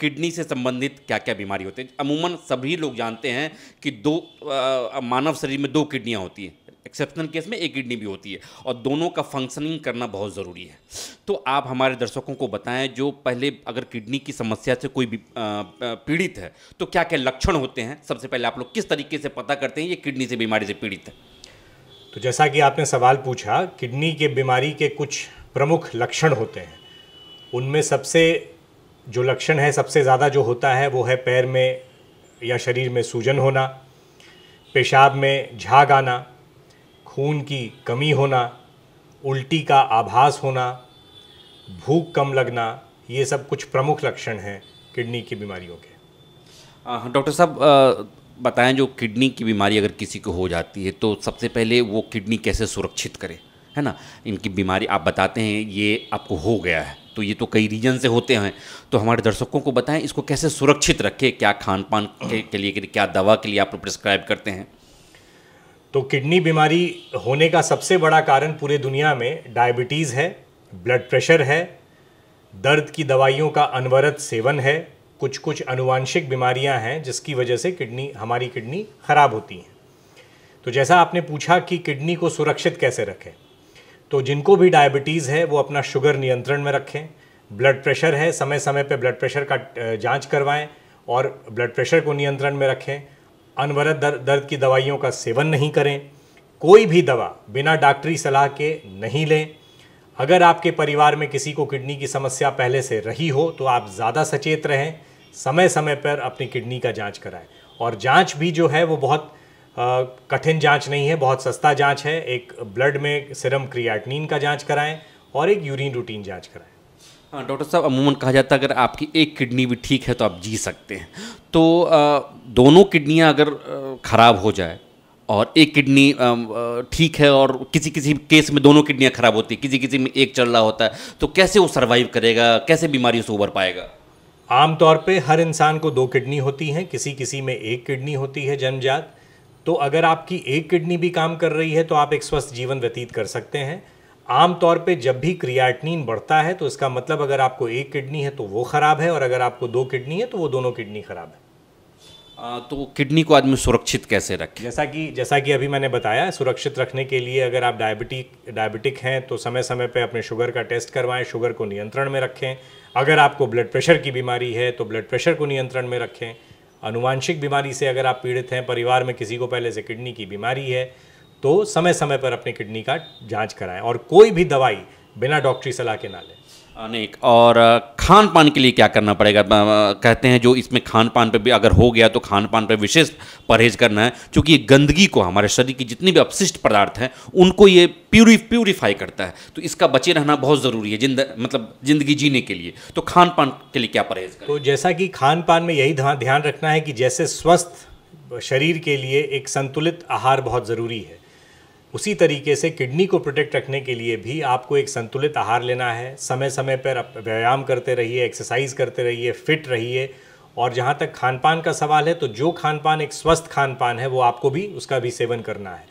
kidney से संबंधित क्या क्या बीमारी होती है अमूमन सभी लोग जानते हैं कि दो आ, मानव शरीर में दो किडनियाँ होती हैं एक्सेप्शनल केस में एक किडनी भी होती है और दोनों का फंक्शनिंग करना बहुत ज़रूरी है तो आप हमारे दर्शकों को बताएं जो पहले अगर किडनी की समस्या से कोई भी पीड़ित है तो क्या क्या लक्षण होते हैं सबसे पहले आप लोग किस तरीके से पता करते हैं ये किडनी से बीमारी से पीड़ित है तो जैसा कि आपने सवाल पूछा किडनी के बीमारी के कुछ प्रमुख लक्षण होते हैं उनमें सबसे जो लक्षण है सबसे ज़्यादा जो होता है वो है पैर में या शरीर में सूजन होना पेशाब में झाग आना खून की कमी होना उल्टी का आभास होना भूख कम लगना ये सब कुछ प्रमुख लक्षण हैं किडनी की बीमारियों के डॉक्टर साहब बताएं जो किडनी की बीमारी अगर किसी को हो जाती है तो सबसे पहले वो किडनी कैसे सुरक्षित करे है ना इनकी बीमारी आप बताते हैं ये आपको हो गया है तो ये तो कई रीजन से होते हैं तो हमारे दर्शकों को बताएं इसको कैसे सुरक्षित रखें क्या खान पान के, के लिए क्या दवा के लिए आप प्रिस्क्राइब करते हैं तो किडनी बीमारी होने का सबसे बड़ा कारण पूरे दुनिया में डायबिटीज़ है ब्लड प्रेशर है दर्द की दवाइयों का अनवरत सेवन है कुछ कुछ अनुवांशिक बीमारियां हैं जिसकी वजह से किडनी हमारी किडनी ख़राब होती हैं तो जैसा आपने पूछा कि किडनी को सुरक्षित कैसे रखें तो जिनको भी डायबिटीज़ है वो अपना शुगर नियंत्रण में रखें ब्लड प्रेशर है समय समय पर ब्लड प्रेशर का जाँच करवाएँ और ब्लड प्रेशर को नियंत्रण में रखें अनवरत दर, दर्द की दवाइयों का सेवन नहीं करें कोई भी दवा बिना डॉक्टरी सलाह के नहीं लें अगर आपके परिवार में किसी को किडनी की समस्या पहले से रही हो तो आप ज़्यादा सचेत रहें समय समय पर अपनी किडनी का जांच कराएं और जांच भी जो है वो बहुत कठिन जांच नहीं है बहुत सस्ता जांच है एक ब्लड में सिरम क्रियाटनिन का जांच कराएं और एक यूरिन रूटीन जांच कराएं हाँ डॉक्टर साहब अमूमन कहा जाता है अगर आपकी एक किडनी भी ठीक है तो आप जी सकते हैं तो दोनों किडनियाँ अगर ख़राब हो जाए और एक किडनी ठीक है और किसी किसी केस में दोनों किडनियाँ ख़राब होती हैं किसी किसी में एक चल रहा होता है तो कैसे वो सर्वाइव करेगा कैसे बीमारी से उबर पाएगा आमतौर पे हर इंसान को दो किडनी होती हैं किसी किसी में एक किडनी होती है जन्मजात तो अगर आपकी एक किडनी भी काम कर रही है तो आप एक स्वस्थ जीवन व्यतीत कर सकते हैं आमतौर पे जब भी क्रियाटनिन बढ़ता है तो इसका मतलब अगर आपको एक किडनी है तो वो ख़राब है और अगर आपको दो किडनी है तो वो दोनों किडनी ख़राब है आ, तो किडनी को आदमी सुरक्षित कैसे रखें जैसा कि जैसा कि अभी मैंने बताया सुरक्षित रखने के लिए अगर आप डायबिटिक डायबिटिक हैं तो समय समय पर अपने शुगर का टेस्ट करवाएं शुगर को नियंत्रण में रखें अगर आपको ब्लड प्रेशर की बीमारी है तो ब्लड प्रेशर को नियंत्रण में रखें अनुवांशिक बीमारी से अगर आप पीड़ित हैं परिवार में किसी को पहले से किडनी की बीमारी है तो समय समय पर अपनी किडनी का जांच कराएं और कोई भी दवाई बिना डॉक्टरी सलाह के ना लें अनेक और खान पान के लिए क्या करना पड़ेगा कहते हैं जो इसमें खान पान पर भी अगर हो गया तो खान पान पर विशेष परहेज करना है क्योंकि ये गंदगी को हमारे शरीर की जितनी भी अपशिष्ट पदार्थ हैं उनको ये प्यूरी प्यूरीफाई करता है तो इसका बचे रहना बहुत ज़रूरी है जिंद मतलब ज़िंदगी जीने के लिए तो खान पान के लिए क्या परहेज तो जैसा कि खान पान में यही ध्यान रखना है कि जैसे स्वस्थ शरीर के लिए एक संतुलित आहार बहुत ज़रूरी है उसी तरीके से किडनी को प्रोटेक्ट रखने के लिए भी आपको एक संतुलित आहार लेना है समय समय पर व्यायाम करते रहिए एक्सरसाइज करते रहिए फिट रहिए और जहाँ तक खान पान का सवाल है तो जो खान पान एक स्वस्थ खान पान है वो आपको भी उसका भी सेवन करना है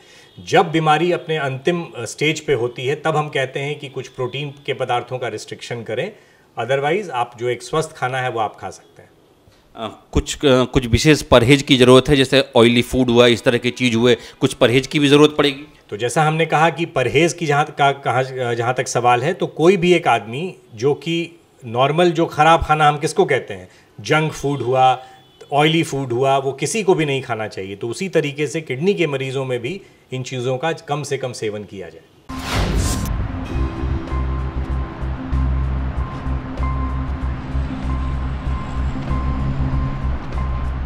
जब बीमारी अपने अंतिम स्टेज पे होती है तब हम कहते हैं कि कुछ प्रोटीन के पदार्थों का रिस्ट्रिक्शन करें अदरवाइज़ आप जो एक स्वस्थ खाना है वो आप खा सकते हैं कुछ कुछ विशेष परहेज की ज़रूरत है जैसे ऑयली फूड हुआ इस तरह की चीज़ हुए कुछ परहेज की भी ज़रूरत पड़ेगी तो जैसा हमने कहा कि परहेज़ की जहाँ का कहाँ जहाँ तक सवाल है तो कोई भी एक आदमी जो कि नॉर्मल जो ख़राब खाना हम किसको कहते हैं जंक फूड हुआ ऑयली फूड हुआ वो किसी को भी नहीं खाना चाहिए तो उसी तरीके से किडनी के मरीज़ों में भी इन चीज़ों का कम से कम सेवन किया जाए